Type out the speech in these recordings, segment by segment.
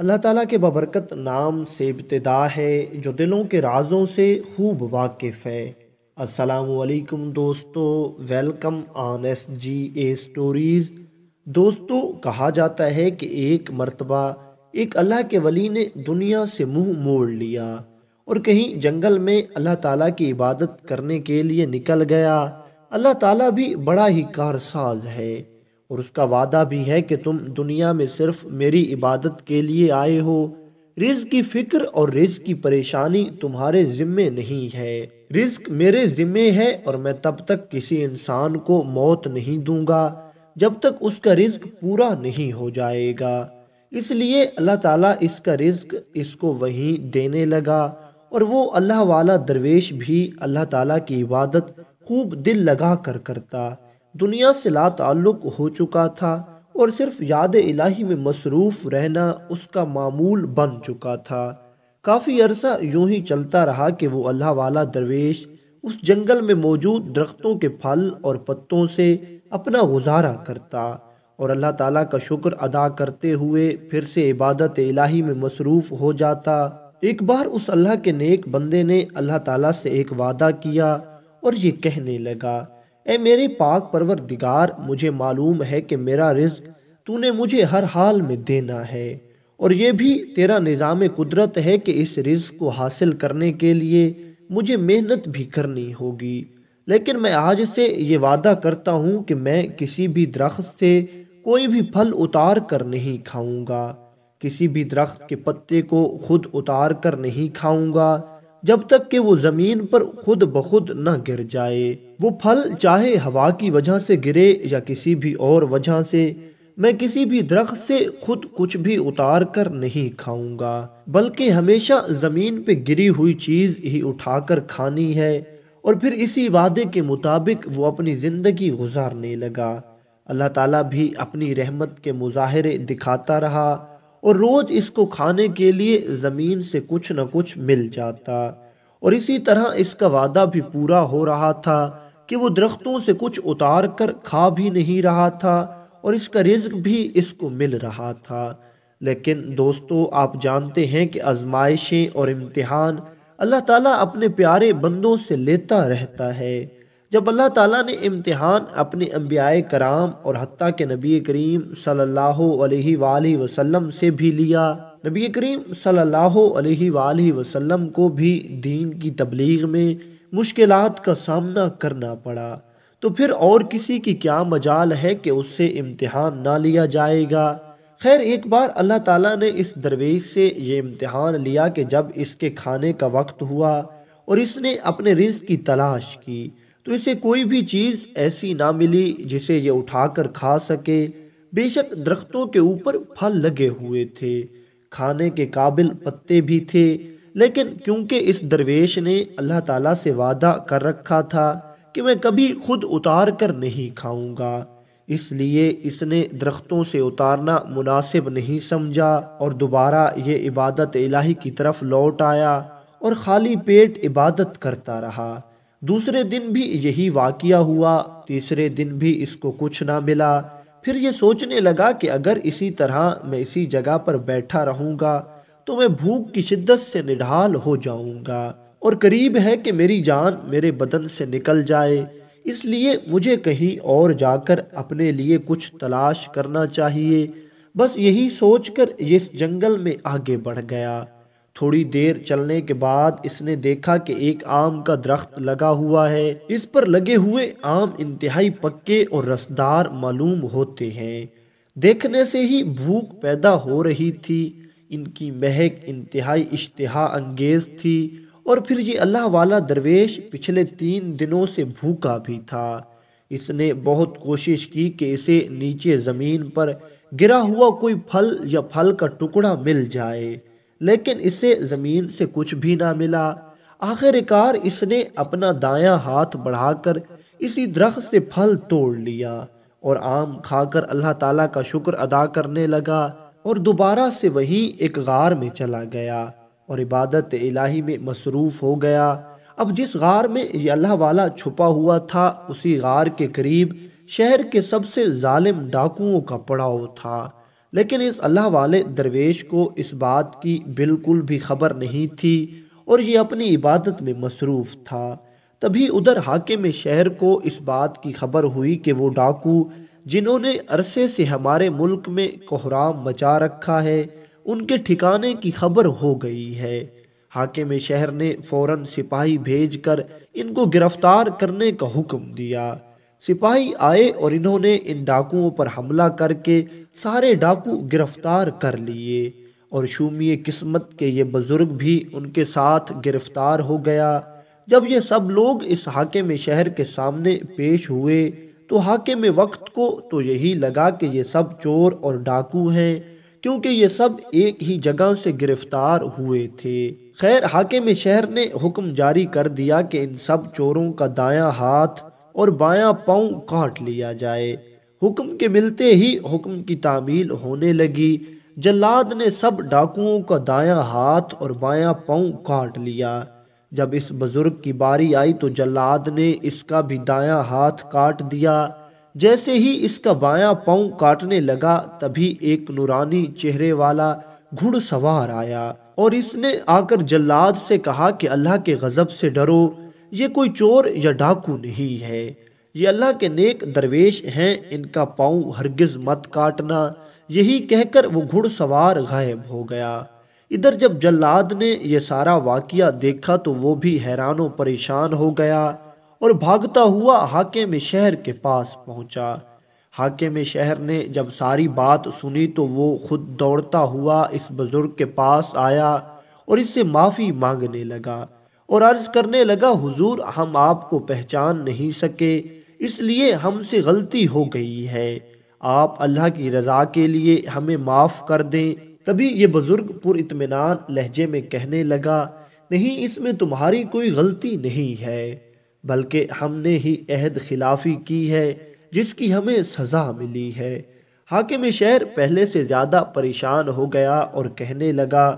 अल्लाह ताला के बबरकत नाम से इब्तदा है जो दिलों के राजों से खूब वाकिफ़ है वालेकुम दोस्तों welcome on S G A stories दोस्तों कहा जाता है कि एक मरतबा एक अल्लाह के वली ने दुनिया से मुंह मोड़ लिया और कहीं जंगल में अल्लाह ताला की इबादत करने के लिए निकल गया अल्लाह ताला भी बड़ा ही कारसाज है और उसका वादा भी है कि तुम दुनिया में सिर्फ मेरी इबादत के लिए आए हो रिज की फ़िक्र और रिज की परेशानी तुम्हारे ज़िम्मे नहीं है रिज्क मेरे ज़िम्मे है और मैं तब तक किसी इंसान को मौत नहीं दूंगा जब तक उसका रिज्क पूरा नहीं हो जाएगा इसलिए अल्लाह ताला इसका रिज्क इसको वहीं देने लगा और वो अल्लाह वाला दरवेश भी अल्लाह ताला की इबादत खूब दिल लगा कर करता दुनिया से ला ताल्लुक हो चुका था और सिर्फ याद इलाही में मसरूफ़ रहना उसका मामूल बन चुका था काफ़ी अरसा यूं ही चलता रहा कि वो अल्लाह वाला दरवेश उस जंगल में मौजूद दरख्तों के फल और पत्तों से अपना गुजारा करता और अल्लाह ताला का शुक्र अदा करते हुए फिर से इबादत इलाही में मसरूफ़ हो जाता एक बार उस अल्लाह के नेक बंदे ने अल्लाह ताला से एक वादा किया और ये कहने लगा ए मेरे पाक परवर दिगार मुझे मालूम है कि मेरा रिज तूने मुझे हर हाल में देना है और यह भी तेरा निज़ाम कुदरत है कि इस रिज को हासिल करने के लिए मुझे मेहनत भी करनी होगी लेकिन मैं आज से ये वादा करता हूँ कि मैं किसी भी दरख्त से कोई भी फल उतार कर नहीं खाऊंगा किसी भी दरख्त के पत्ते को खुद उतार कर नहीं खाऊंगा जब तक कि वो ज़मीन पर खुद ब खुद न गिर जाए वो फल चाहे हवा की वजह से गिरे या किसी भी और वजह से मैं किसी भी दरख्त से खुद कुछ भी उतार कर नहीं खाऊंगा बल्कि हमेशा ज़मीन पे गिरी हुई चीज़ ही उठाकर खानी है और फिर इसी वादे के मुताबिक वो अपनी ज़िंदगी गुजारने लगा अल्लाह ताला भी अपनी रहमत के मुजाहरे दिखाता रहा और रोज़ इसको खाने के लिए ज़मीन से कुछ ना कुछ मिल जाता और इसी तरह इसका वादा भी पूरा हो रहा था कि वो दरख्तों से कुछ उतार कर खा भी नहीं रहा था और इसका रिज्क भी इसको मिल रहा था लेकिन दोस्तों आप जानते हैं कि आजमाइशें और इम्तिहान अल्लाह ताला अपने प्यारे बंदों से लेता रहता है जब अल्लाह ताला ने इम्तिहान अपने अम्बियाए कराम और हती के नबी करीम सल्लल्लाहु अलैहि वसल्लम से भी लिया नबी करीम सल्लल्लाहु अलैहि वसल्लम को भी दीन की तबलीग में मुश्किल का सामना करना पड़ा तो फिर और किसी की क्या मजाल है कि उससे इम्तिहान ना लिया जाएगा खैर एक बार अल्लाह ताला ने इस दरवेश से ये इम्तिहान लिया कि जब इसके खाने का वक्त हुआ और इसने अपने रिज की तलाश की तो इसे कोई भी चीज़ ऐसी ना मिली जिसे ये उठाकर खा सके बेशक दरख्तों के ऊपर फल लगे हुए थे खाने के काबिल पत्ते भी थे लेकिन क्योंकि इस दरवेश ने अल्लाह ताला से वादा कर रखा था कि मैं कभी खुद उतार कर नहीं खाऊंगा इसलिए इसने दरख्तों से उतारना मुनासिब नहीं समझा और दोबारा ये इबादत इलाही की तरफ लौट आया और खाली पेट इबादत करता रहा दूसरे दिन भी यही वाकिया हुआ तीसरे दिन भी इसको कुछ ना मिला फिर ये सोचने लगा कि अगर इसी तरह मैं इसी जगह पर बैठा रहूँगा तो मैं भूख की शिद्दत से निढाल हो जाऊंगा और करीब है कि मेरी जान मेरे बदन से निकल जाए इसलिए मुझे कहीं और जाकर अपने लिए कुछ तलाश करना चाहिए बस यही सोचकर इस जंगल में आगे बढ़ गया थोड़ी देर चलने के बाद इसने देखा कि एक आम का दरख्त लगा हुआ है इस पर लगे हुए आम इंतहाई पक्के और रसदार मालूम होते हैं देखने से ही भूख पैदा हो रही थी इनकी महक इंतहाई इश्तहा अंगेज थी और फिर ये अल्लाह वाला दरवेश पिछले तीन दिनों से भूखा भी था इसने बहुत कोशिश की कि इसे नीचे ज़मीन पर गिरा हुआ कोई फल या फल का टुकड़ा मिल जाए लेकिन इसे ज़मीन से कुछ भी ना मिला आखिरकार इसने अपना दायां हाथ बढ़ाकर इसी दरख्त से फल तोड़ लिया और आम खाकर अल्लाह ताला का शुक्र अदा करने लगा और दोबारा से वही एक गार में चला गया और इबादत इलाही में मसरूफ़ हो गया अब जिस गार में ये अल्लाह वाला छुपा हुआ था उसी गार के करीब शहर के सबसे जालिम डाकुओं का पड़ाव था लेकिन इस अल्लाह वाले दरवेश को इस बात की बिल्कुल भी खबर नहीं थी और ये अपनी इबादत में मसरूफ़ था तभी उधर हाकिम शहर को इस बात की खबर हुई कि वो डाकू जिन्होंने अरसे से हमारे मुल्क में कोहराम मचा रखा है उनके ठिकाने की खबर हो गई है हाकिम शहर ने फ़ौर सिपाही भेज कर इनको गिरफ़्तार करने का हुक्म दिया सिपाही आए और इन्होंने इन डाकुओं पर हमला करके सारे डाकू गिरफ्तार कर लिए और शूमिय किस्मत के ये बुज़ुर्ग भी उनके साथ गिरफ्तार हो गया जब ये सब लोग इस हाके में शहर के सामने पेश हुए तो हाके में वक्त को तो यही लगा कि ये सब चोर और डाकू हैं क्योंकि ये सब एक ही जगह से गिरफ्तार हुए थे खैर हाके में शहर ने हुक्म जारी कर दिया कि इन सब चोरों का दायां हाथ और बायां पाँव काट लिया जाए हुक्म के मिलते ही हुक्म की तामील होने लगी जल्लाद ने सब डाकुओं का दायां हाथ और बायां पाँव काट लिया जब इस बुज़ुर्ग की बारी आई तो जल्लाद ने इसका भी दायां हाथ काट दिया जैसे ही इसका बायां पाँव काटने लगा तभी एक नूरानी चेहरे वाला घुड़सवार आया और इसने आकर जल्लाद से कहा कि अल्लाह के गज़ब से डरो ये कोई चोर या डाकू नहीं है ये अल्लाह के नेक दरवेश हैं इनका पाँव हरगिज़ मत काटना यही कहकर वो घुड़सवार गायब हो गया इधर जब जल्लाद ने यह सारा वाकया देखा तो वो भी हैरान परेशान हो गया और भागता हुआ हाके में शहर के पास पहुंचा हाके में शहर ने जब सारी बात सुनी तो वो खुद दौड़ता हुआ इस बुज़ुर्ग के पास आया और इससे माफ़ी मांगने लगा और अर्ज करने लगा हुजूर हम आपको पहचान नहीं सके इसलिए हमसे गलती हो गई है आप अल्लाह की रज़ा के लिए हमें माफ़ कर दें तभी ये बुज़ुर्ग पुरतमान लहजे में कहने लगा नहीं इसमें तुम्हारी कोई गलती नहीं है बल्कि हमने ही अहद खिलाफी की है जिसकी हमें सज़ा मिली है हाकिम शहर पहले से ज़्यादा परेशान हो गया और कहने लगा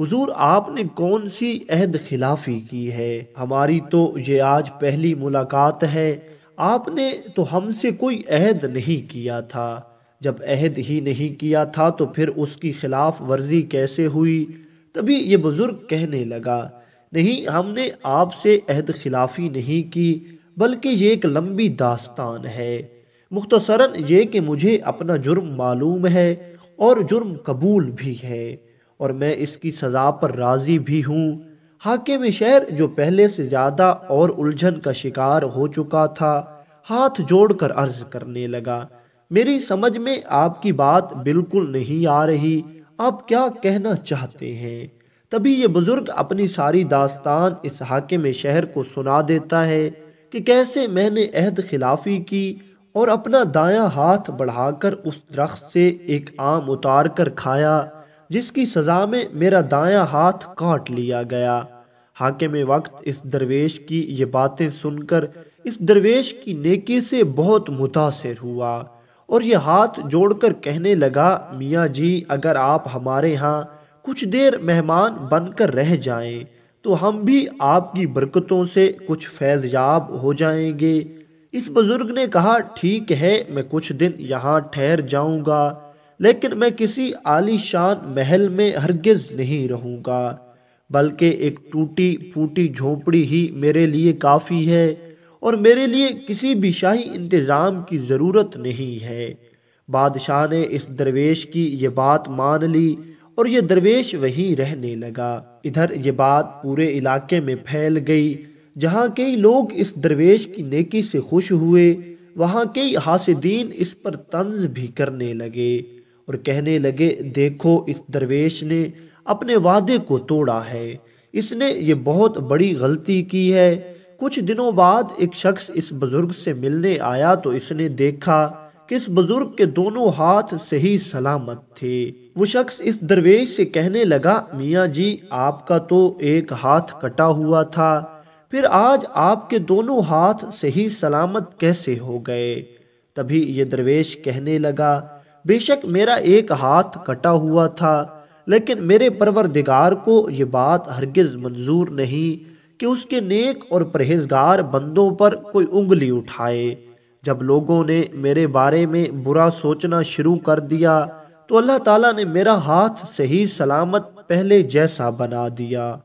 हुजूर आपने कौन सी अहद खिलाफी की है हमारी तो ये आज पहली मुलाकात है आपने तो हमसे कोई अहद नहीं किया था जब अहद ही नहीं किया था तो फिर उसकी खिलाफ वर्जी कैसे हुई तभी ये बुज़ुर्ग कहने लगा नहीं हमने आपसे अहद खिलाफी नहीं की बल्कि ये एक लंबी दास्तान है मुख्तसरन ये कि मुझे अपना जुर्म मालूम है और जुर्म कबूल भी है और मैं इसकी सज़ा पर राज़ी भी हूँ हाकिम शहर जो पहले से ज़्यादा और उलझन का शिकार हो चुका था हाथ जोड़कर अर्ज करने लगा मेरी समझ में आपकी बात बिल्कुल नहीं आ रही आप क्या कहना चाहते हैं तभी ये बुज़ुर्ग अपनी सारी दास्तान इस हाकिम शहर को सुना देता है कि कैसे मैंने अहद खिलाफी की और अपना दायां हाथ बढ़ाकर उस दरख्त से एक आम उतार कर खाया जिसकी सजा में मेरा दाया हाथ काट लिया गया हाकिम वक्त इस दरवेश की ये बातें सुनकर इस दरवेश की नेकी से बहुत मुतासर हुआ और ये हाथ जोड़कर कहने लगा मियाँ जी अगर आप हमारे यहाँ कुछ देर मेहमान बनकर रह जाएं तो हम भी आपकी बरकतों से कुछ फैज़याब हो जाएंगे इस बुज़ुर्ग ने कहा ठीक है मैं कुछ दिन यहाँ ठहर जाऊँगा लेकिन मैं किसी आलीशान महल में हरगिज नहीं रहूँगा बल्कि एक टूटी फूटी झोपड़ी ही मेरे लिए काफ़ी है और मेरे लिए किसी भी शाही इंतज़ाम की ज़रूरत नहीं है बादशाह ने इस दरवेश की ये बात मान ली और ये दरवेश वहीं रहने लगा इधर ये बात पूरे इलाके में फैल गई जहाँ कई लोग इस दरवेश की नेकी से खुश हुए वहाँ कई हासदीन इस पर तंज भी करने लगे और कहने लगे देखो इस दरवेश ने अपने वादे को तोड़ा है इसने ये बहुत बड़ी गलती की है कुछ दिनों बाद एक शख्स इस बुजुर्ग से मिलने आया तो इसने देखा कि इस बुजुर्ग के दोनों हाथ सही सलामत थे वो शख्स इस दरवेश से कहने लगा मियाँ जी आपका तो एक हाथ कटा हुआ था फिर आज आपके दोनों हाथ सही सलामत कैसे हो गए तभी ये दरवेश कहने लगा बेशक मेरा एक हाथ कटा हुआ था लेकिन मेरे परवरदिगार को ये बात हरगिज़ मंजूर नहीं कि उसके नेक और परहेजगार बंदों पर कोई उंगली उठाए जब लोगों ने मेरे बारे में बुरा सोचना शुरू कर दिया तो अल्लाह ताला ने मेरा हाथ सही सलामत पहले जैसा बना दिया